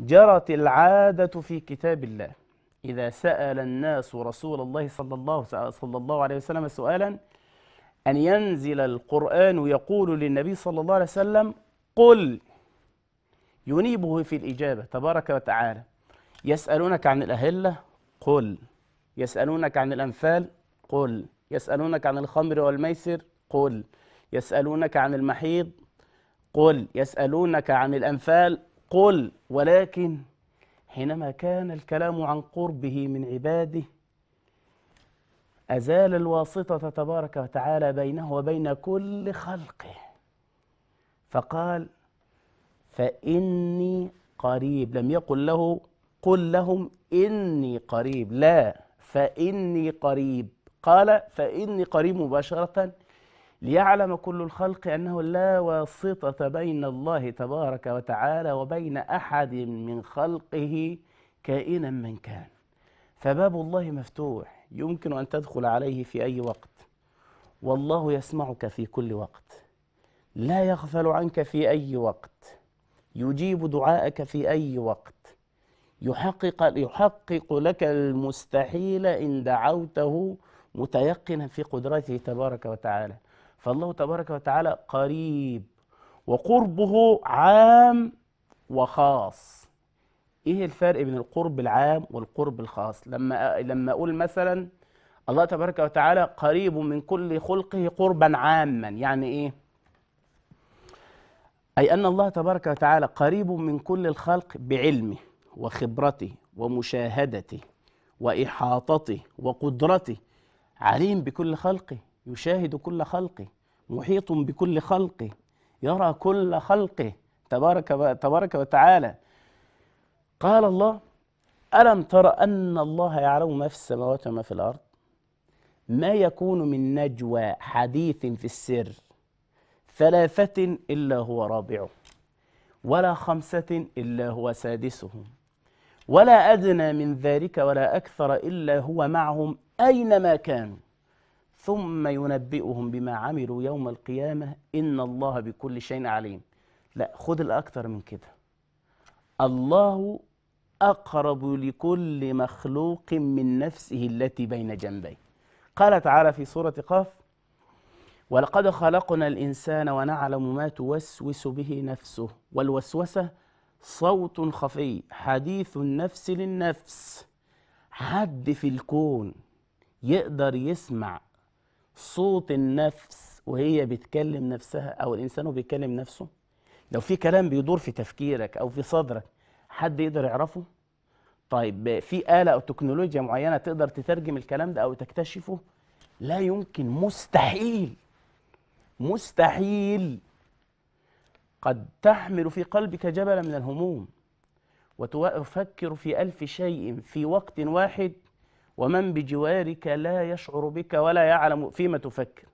جرت العادة في كتاب الله إذا سأل الناس رسول الله صلى الله, صلى الله عليه وسلم سؤالا أن ينزل القرآن ويقول للنبي صلى الله عليه وسلم قل ينيبه في الإجابة تبارك وتعالى يسألونك عن الأهلة قل يسألونك عن الأنفال قل يسألونك عن الخمر والميسر قل يسألونك عن المحيض قل يسألونك عن الأنفال قل ولكن حينما كان الكلام عن قربه من عباده أزال الواسطة تبارك وتعالى بينه وبين كل خلقه فقال فإني قريب لم يقل له قل لهم إني قريب لا فإني قريب قال فإني قريب مباشرة ليعلم كل الخلق أنه لا واسطة بين الله تبارك وتعالى وبين أحد من خلقه كائنا من كان فباب الله مفتوح يمكن أن تدخل عليه في أي وقت والله يسمعك في كل وقت لا يغفل عنك في أي وقت يجيب دعاءك في أي وقت يحقق, يحقق لك المستحيل إن دعوته متيقنا في قدرته تبارك وتعالى فالله تبارك وتعالى قريب وقربه عام وخاص ايه الفرق بين القرب العام والقرب الخاص لما لما اقول مثلا الله تبارك وتعالى قريب من كل خلقه قربا عاما يعني ايه اي ان الله تبارك وتعالى قريب من كل الخلق بعلمه وخبرته ومشاهدته واحاطته وقدرته عليم بكل خلقه يشاهد كل خلقه محيط بكل خلقه يرى كل خلقه تبارك تبارك وتعالى قال الله ألم تر أن الله يعلم ما في السماوات وما في الأرض ما يكون من نجوى حديث في السر ثلاثة إلا هو رابعه ولا خمسة إلا هو سادسهم ولا أدنى من ذلك ولا أكثر إلا هو معهم أينما كانوا ثم ينبئهم بما عملوا يوم القيامة إن الله بكل شيء عليم لا خد الأكثر من كده الله أقرب لكل مخلوق من نفسه التي بين جنبيه قال تعالى في سورة قاف ولقد خلقنا الإنسان ونعلم ما توسوس به نفسه والوسوسة صوت خفي حديث النفس للنفس حد في الكون يقدر يسمع صوت النفس وهي بتكلم نفسها او الانسان وهو بيتكلم نفسه لو في كلام بيدور في تفكيرك او في صدرك حد يقدر يعرفه طيب في آلة أو تكنولوجيا معينة تقدر تترجم الكلام ده أو تكتشفه لا يمكن مستحيل مستحيل قد تحمل في قلبك جبلا من الهموم وتفكر في ألف شيء في وقت واحد ومن بجوارك لا يشعر بك ولا يعلم فيما تفكر